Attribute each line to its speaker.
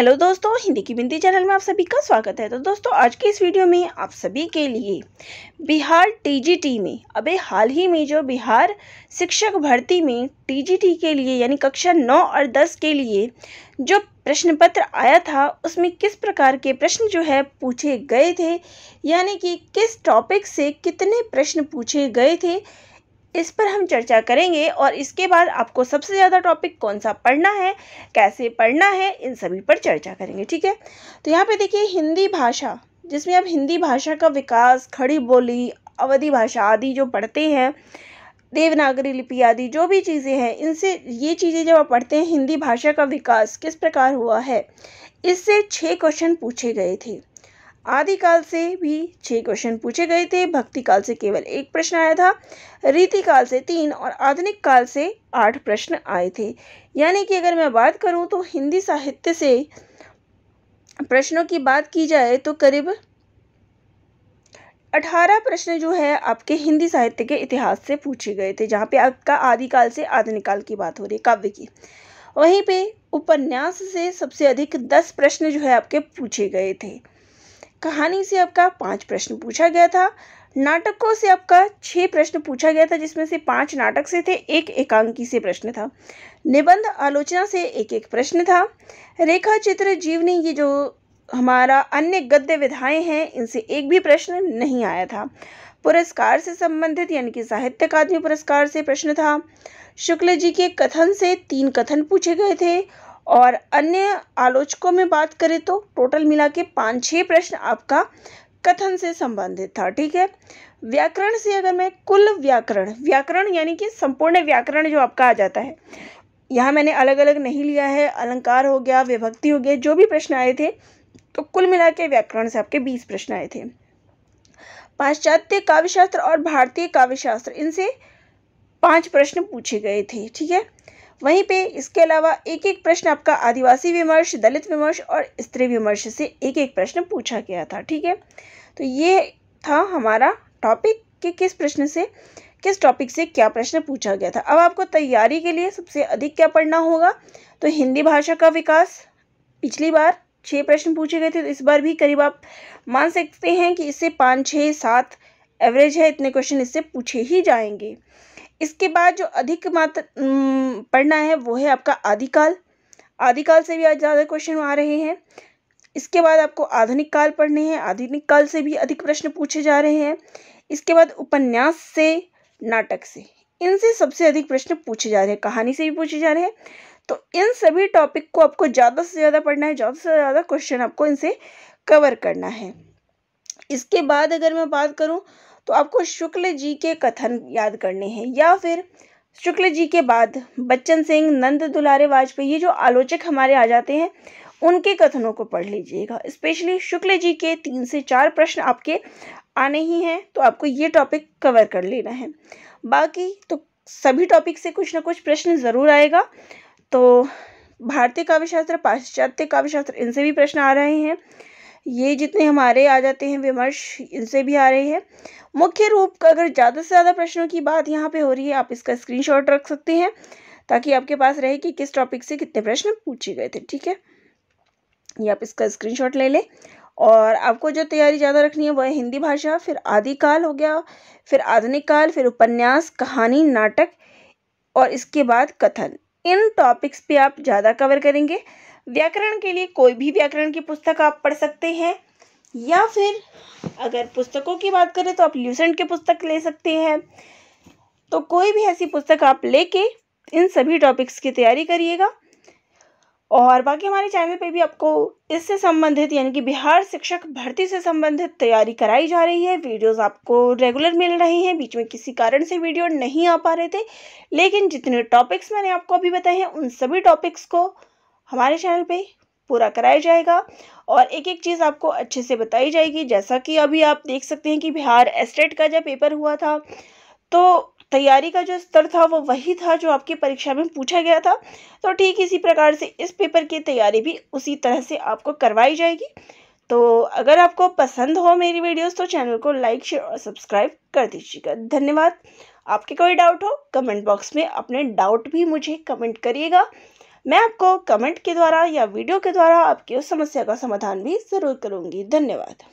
Speaker 1: hello दोस्तों हिंदी की बिंदी channel में आप सभी का स्वागत है तो दोस्तों आज के इस वीडियो में आप सभी के लिए बिहार टीजीटी में अबे हाल ही में जो बिहार शिक्षक भर्ती में टीजीटी के लिए यानी कक्षा नौ और दस के लिए जो प्रश्न पत्र आया था उसमें किस प्रकार के प्रश्न जो है पूछे गए थे यानी कि किस टॉपिक से कितने प्रश्न पूछे गए थे इस पर हम चर्चा करेंगे और इसके बाद आपको सबसे ज़्यादा टॉपिक कौन सा पढ़ना है कैसे पढ़ना है इन सभी पर चर्चा करेंगे ठीक है तो यहाँ पे देखिए हिंदी भाषा जिसमें आप हिंदी भाषा का विकास खड़ी बोली अवधि भाषा आदि जो पढ़ते हैं देवनागरी लिपि आदि जो भी चीज़ें हैं इनसे ये चीज़ें जब आप पढ़ते हैं हिंदी भाषा का विकास किस प्रकार हुआ है इससे छः क्वेश्चन पूछे गए थे आदिकाल से भी छः क्वेश्चन पूछे गए थे भक्ति काल से केवल एक प्रश्न आया था रीति काल से तीन और आधुनिक काल से आठ प्रश्न आए थे यानी कि अगर मैं बात करूं तो हिंदी साहित्य से प्रश्नों की बात की जाए तो करीब अठारह प्रश्न जो है आपके हिंदी साहित्य के इतिहास से पूछे गए थे जहाँ पे आपका आदिकाल से आधुनिक काल की बात हो रही है काव्य की वहीं पे उपन्यास से सबसे अधिक दस प्रश्न जो है आपके पूछे गए थे कहानी से आपका पाँच प्रश्न पूछा गया था नाटकों से आपका छह प्रश्न पूछा गया था जिसमें से पांच नाटक से थे एक एकांकी से प्रश्न था निबंध आलोचना से एक एक प्रश्न था रेखा चित्र जीवनी ये जो हमारा अन्य गद्य विधाएं हैं इनसे एक भी प्रश्न नहीं आया था पुरस्कार से संबंधित यानी कि साहित्य अकादमी पुरस्कार से प्रश्न था शुक्ल जी के कथन से तीन कथन पूछे गए थे और अन्य आलोचकों में बात करें तो टोटल मिला के पाँच छः प्रश्न आपका कथन से संबंधित था ठीक है व्याकरण से अगर मैं कुल व्याकरण व्याकरण यानी कि संपूर्ण व्याकरण जो आपका आ जाता है यहाँ मैंने अलग अलग नहीं लिया है अलंकार हो गया विभक्ति हो गया जो भी प्रश्न आए थे तो कुल मिला के व्याकरण से आपके बीस प्रश्न आए थे पाश्चात्य काव्यशास्त्र और भारतीय काव्यशास्त्र इनसे पांच प्रश्न पूछे गए थे ठीक है वहीं पे इसके अलावा एक एक प्रश्न आपका आदिवासी विमर्श दलित विमर्श और स्त्री विमर्श से एक एक प्रश्न पूछा गया था ठीक है तो ये था हमारा टॉपिक कि किस प्रश्न से किस टॉपिक से क्या प्रश्न पूछा गया था अब आपको तैयारी के लिए सबसे अधिक क्या पढ़ना होगा तो हिंदी भाषा का विकास पिछली बार छः प्रश्न पूछे गए थे तो इस बार भी करीब आप मान सकते हैं कि इससे पाँच छः सात एवरेज है इतने क्वेश्चन इससे पूछे ही जाएंगे इसके बाद जो अधिक मात्र पढ़ना है वो है आपका आदिकाल आदिकाल से भी आज ज़्यादा क्वेश्चन आ रहे हैं इसके बाद आपको आधुनिक काल पढ़ने हैं आधुनिक काल से भी अधिक प्रश्न पूछे जा रहे हैं इसके बाद उपन्यास से नाटक से इनसे सबसे अधिक प्रश्न पूछे जा रहे हैं कहानी से भी पूछे जा रहे हैं तो इन सभी टॉपिक को आपको ज़्यादा से ज़्यादा पढ़ना है ज़्यादा से ज़्यादा क्वेश्चन आपको इनसे कवर करना है इसके बाद अगर मैं बात करूँ तो आपको शुक्ल जी के कथन याद करने हैं या फिर शुक्ल जी के बाद बच्चन सिंह नंद दुलारे वाजपेयी ये जो आलोचक हमारे आ जाते हैं उनके कथनों को पढ़ लीजिएगा स्पेशली शुक्ल जी के तीन से चार प्रश्न आपके आने ही हैं तो आपको ये टॉपिक कवर कर लेना है बाकी तो सभी टॉपिक से कुछ ना कुछ प्रश्न ज़रूर आएगा तो भारतीय काव्यशास्त्र पाश्चात्य काव्यशास्त्र इनसे भी प्रश्न आ रहे हैं ये जितने हमारे आ जाते हैं विमर्श इनसे भी आ रहे हैं मुख्य रूप का अगर ज़्यादा से ज़्यादा प्रश्नों की बात यहाँ पे हो रही है आप इसका स्क्रीनशॉट रख सकते हैं ताकि आपके पास रहे कि किस टॉपिक से कितने प्रश्न पूछे गए थे ठीक है ये आप इसका स्क्रीन ले लें और आपको जो तैयारी ज़्यादा रखनी है वह हिंदी भाषा फिर आदिकाल हो गया फिर आधुनिक काल फिर उपन्यास कहानी नाटक और इसके बाद कथन इन टॉपिक्स पे आप ज़्यादा कवर करेंगे व्याकरण के लिए कोई भी व्याकरण की पुस्तक आप पढ़ सकते हैं या फिर अगर पुस्तकों की बात करें तो आप ल्यूसेंट की पुस्तक ले सकते हैं तो कोई भी ऐसी पुस्तक आप लेके इन सभी टॉपिक्स की तैयारी करिएगा और बाकी हमारे चैनल पे भी आपको इससे संबंधित यानी कि बिहार शिक्षक भर्ती से संबंधित तैयारी कराई जा रही है वीडियोस आपको रेगुलर मिल रहे हैं बीच में किसी कारण से वीडियो नहीं आ पा रहे थे लेकिन जितने टॉपिक्स मैंने आपको अभी बताए हैं उन सभी टॉपिक्स को हमारे चैनल पे पूरा कराया जाएगा और एक एक चीज़ आपको अच्छे से बताई जाएगी जैसा कि अभी आप देख सकते हैं कि बिहार एस्टेट e का जब पेपर हुआ था तो तैयारी का जो स्तर था वो वही था जो आपकी परीक्षा में पूछा गया था तो ठीक इसी प्रकार से इस पेपर की तैयारी भी उसी तरह से आपको करवाई जाएगी तो अगर आपको पसंद हो मेरी वीडियोस तो चैनल को लाइक शेयर और सब्सक्राइब कर दीजिएगा धन्यवाद आपके कोई डाउट हो कमेंट बॉक्स में अपने डाउट भी मुझे कमेंट करिएगा मैं आपको कमेंट के द्वारा या वीडियो के द्वारा आपकी उस समस्या का समाधान भी ज़रूर करूँगी धन्यवाद